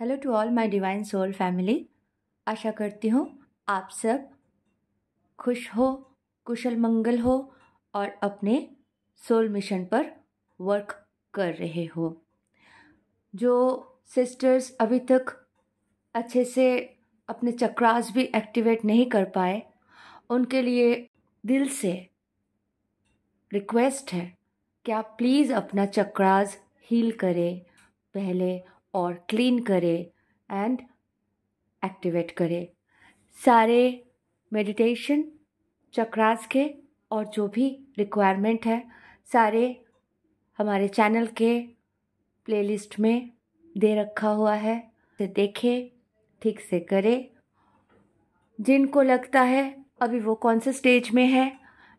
hello to all my divine soul family आशा करती हूँ आप सब खुश हो कुशल मंगल हो और अपने सोल मिशन पर वर्क कर रहे हो जो सिस्टर्स अभी तक अच्छे से अपने चक्रास भी एक्टिवेट नहीं कर पाए उनके लिए दिल से रिक्वेस्ट है कि आप प्लीज़ अपना चक्रास हील करें पहले और क्लीन करें एंड एक्टिवेट करें सारे मेडिटेशन चक्रास के और जो भी रिक्वायरमेंट है सारे हमारे चैनल के प्लेलिस्ट में दे रखा हुआ है उसे देखें ठीक से करें जिनको लगता है अभी वो कौन से स्टेज में है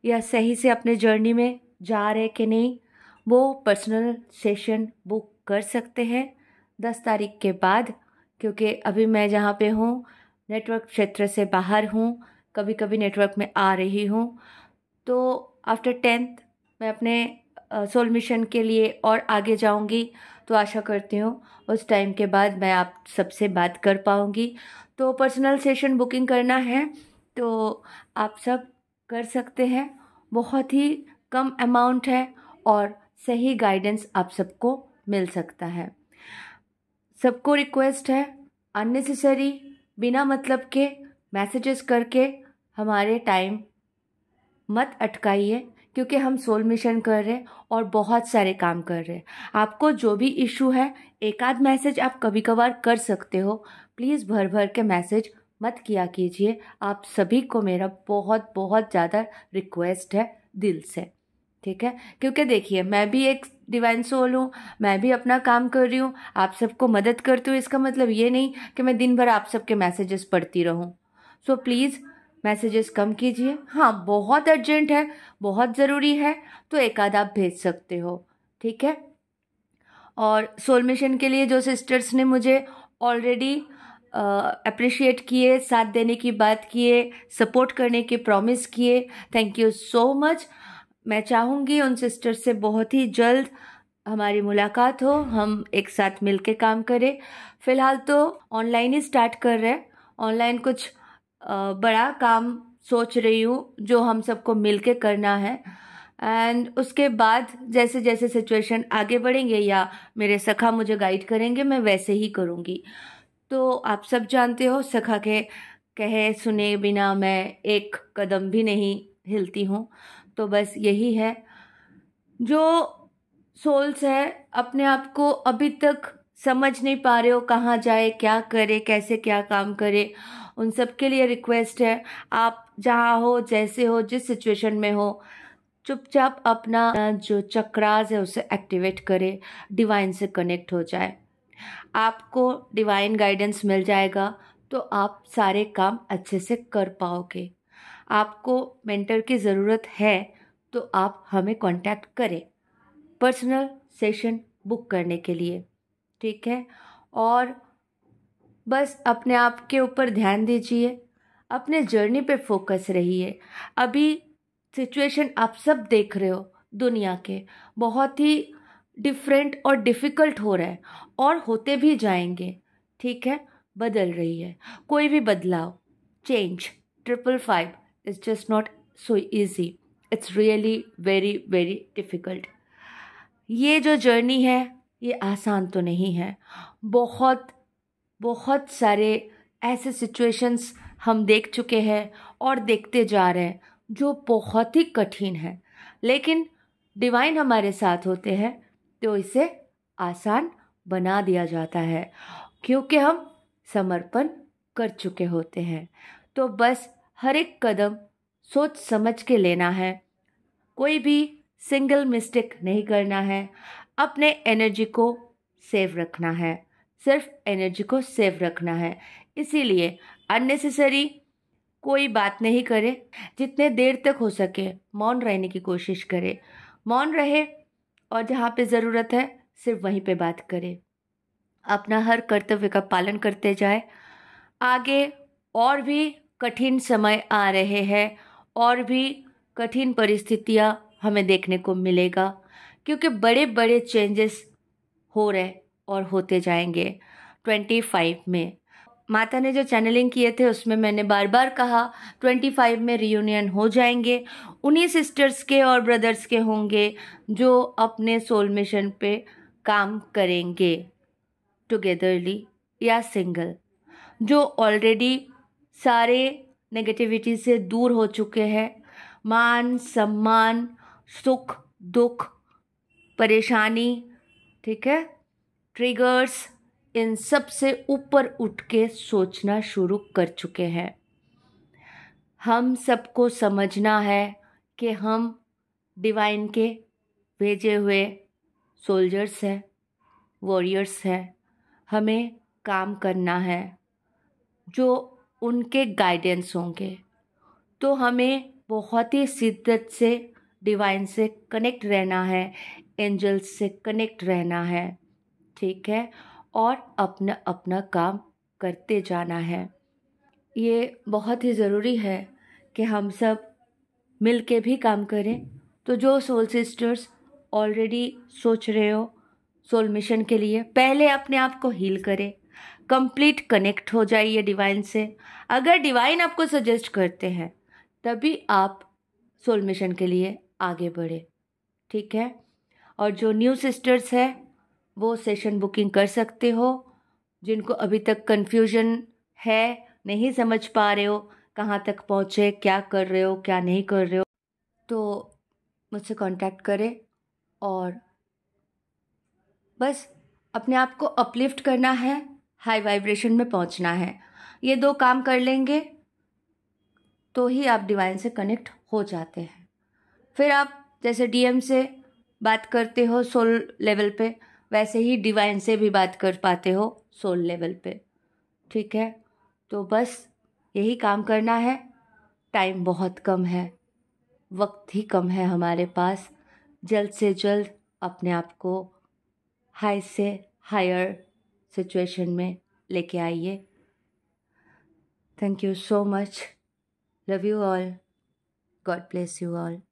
या सही से अपने जर्नी में जा रहे कि नहीं वो पर्सनल सेशन बुक कर सकते हैं दस तारीख के बाद क्योंकि अभी मैं जहाँ पे हूँ नेटवर्क क्षेत्र से बाहर हूँ कभी कभी नेटवर्क में आ रही हूँ तो आफ्टर टेंथ मैं अपने सोल मिशन के लिए और आगे जाऊँगी तो आशा करती हूँ उस टाइम के बाद मैं आप सबसे बात कर पाऊँगी तो पर्सनल सेशन बुकिंग करना है तो आप सब कर सकते हैं बहुत ही कम अमाउंट है और सही गाइडेंस आप सबको मिल सकता है सबको रिक्वेस्ट है अननेसेसरी बिना मतलब के मैसेजेस करके हमारे टाइम मत अटकाइए क्योंकि हम सोल मिशन कर रहे हैं और बहुत सारे काम कर रहे हैं आपको जो भी इशू है एक आध मैसेज आप कभी कभार कर सकते हो प्लीज़ भर भर के मैसेज मत किया कीजिए आप सभी को मेरा बहुत बहुत ज़्यादा रिक्वेस्ट है दिल से ठीक है क्योंकि देखिए मैं भी एक डिवाइन सोल हूँ मैं भी अपना काम कर रही हूँ आप सबको मदद करती हूँ इसका मतलब ये नहीं कि मैं दिन भर आप सबके मैसेजेस पढ़ती रहूँ सो so, प्लीज़ मैसेजेस कम कीजिए हाँ बहुत अर्जेंट है बहुत ज़रूरी है तो एक आध आप भेज सकते हो ठीक है और सोल मिशन के लिए जो सिस्टर्स ने मुझे ऑलरेडी अप्रिशिएट किए साथ देने की बात किए सपोर्ट करने के प्रॉमिस किए थैंक यू सो मच मैं चाहूँगी उन सिस्टर से बहुत ही जल्द हमारी मुलाकात हो हम एक साथ मिल के काम करें फ़िलहाल तो ऑनलाइन ही स्टार्ट कर रहे हैं ऑनलाइन कुछ बड़ा काम सोच रही हूँ जो हम सबको मिल करना है एंड उसके बाद जैसे जैसे सिचुएशन आगे बढ़ेंगे या मेरे सखा मुझे गाइड करेंगे मैं वैसे ही करूँगी तो आप सब जानते हो सखा के कहे सुने बिना मैं एक कदम भी नहीं हिलती हूँ तो बस यही है जो सोल्स है अपने आप को अभी तक समझ नहीं पा रहे हो कहाँ जाए क्या करे कैसे क्या काम करे उन सब के लिए रिक्वेस्ट है आप जहाँ हो जैसे हो जिस सिचुएशन में हो चुपचाप अपना जो चक्राज है उसे एक्टिवेट करें डिवाइन से कनेक्ट हो जाए आपको डिवाइन गाइडेंस मिल जाएगा तो आप सारे काम अच्छे से कर पाओगे आपको मेंटर की ज़रूरत है तो आप हमें कांटेक्ट करें पर्सनल सेशन बुक करने के लिए ठीक है और बस अपने आप के ऊपर ध्यान दीजिए अपने जर्नी पे फोकस रहिए अभी सिचुएशन आप सब देख रहे हो दुनिया के बहुत ही डिफरेंट और डिफ़िकल्ट हो रहा है और होते भी जाएंगे ठीक है बदल रही है कोई भी बदलाव change triple five is just not so easy it's really very very difficult ये जो जर्नी है ये आसान तो नहीं है बहुत बहुत सारे ऐसे सिचुएशंस हम देख चुके हैं और देखते जा रहे हैं जो बहुत ही कठिन है लेकिन डिवाइन हमारे साथ होते हैं तो इसे आसान बना दिया जाता है क्योंकि हम समर्पण कर चुके होते हैं तो बस हर एक कदम सोच समझ के लेना है कोई भी सिंगल मिस्टेक नहीं करना है अपने एनर्जी को सेव रखना है सिर्फ एनर्जी को सेव रखना है इसीलिए अननेसेसरी कोई बात नहीं करे जितने देर तक हो सके मौन रहने की कोशिश करे मौन रहे और जहाँ पे ज़रूरत है सिर्फ वहीं पे बात करे अपना हर कर्तव्य का पालन करते जाए आगे और भी कठिन समय आ रहे हैं और भी कठिन परिस्थितियाँ हमें देखने को मिलेगा क्योंकि बड़े बड़े चेंजेस हो रहे और होते जाएंगे 25 में माता ने जो चैनलिंग किए थे उसमें मैंने बार बार कहा 25 में रियूनियन हो जाएंगे उन्हीं सिस्टर्स के और ब्रदर्स के होंगे जो अपने सोल मिशन पे काम करेंगे टुगेदरली या सिंगल जो ऑलरेडी सारे नेगेटिविटी से दूर हो चुके हैं मान सम्मान सुख दुख परेशानी ठीक है ट्रिगर्स इन सब से ऊपर उठ के सोचना शुरू कर चुके हैं हम सबको समझना है कि हम डिवाइन के भेजे हुए सोल्जर्स हैं वॉरियर्स हैं हमें काम करना है जो उनके गाइडेंस होंगे तो हमें बहुत ही शिद्दत से डिवाइन से कनेक्ट रहना है एंजल्स से कनेक्ट रहना है ठीक है और अपना अपना काम करते जाना है ये बहुत ही ज़रूरी है कि हम सब मिल के भी काम करें तो जो सोल सिस्टर्स ऑलरेडी सोच रहे हो सोल मिशन के लिए पहले अपने आप को हील करें कंप्लीट कनेक्ट हो जाइए डिवाइन से अगर डिवाइन आपको सजेस्ट करते हैं तभी आप सोल मिशन के लिए आगे बढ़े ठीक है और जो न्यू सिस्टर्स है वो सेशन बुकिंग कर सकते हो जिनको अभी तक कन्फ्यूजन है नहीं समझ पा रहे हो कहाँ तक पहुँचे क्या कर रहे हो क्या नहीं कर रहे हो तो मुझसे कांटेक्ट करें और बस अपने आप को अपलिफ्ट करना है हाई वाइब्रेशन में पहुंचना है ये दो काम कर लेंगे तो ही आप डिवाइन से कनेक्ट हो जाते हैं फिर आप जैसे डीएम से बात करते हो सोल लेवल पे वैसे ही डिवाइन से भी बात कर पाते हो सोल लेवल पे ठीक है तो बस यही काम करना है टाइम बहुत कम है वक्त ही कम है हमारे पास जल्द से जल्द अपने आप को हाई से हायर सिचुएशन में लेके आइए thank you so much love you all God bless you all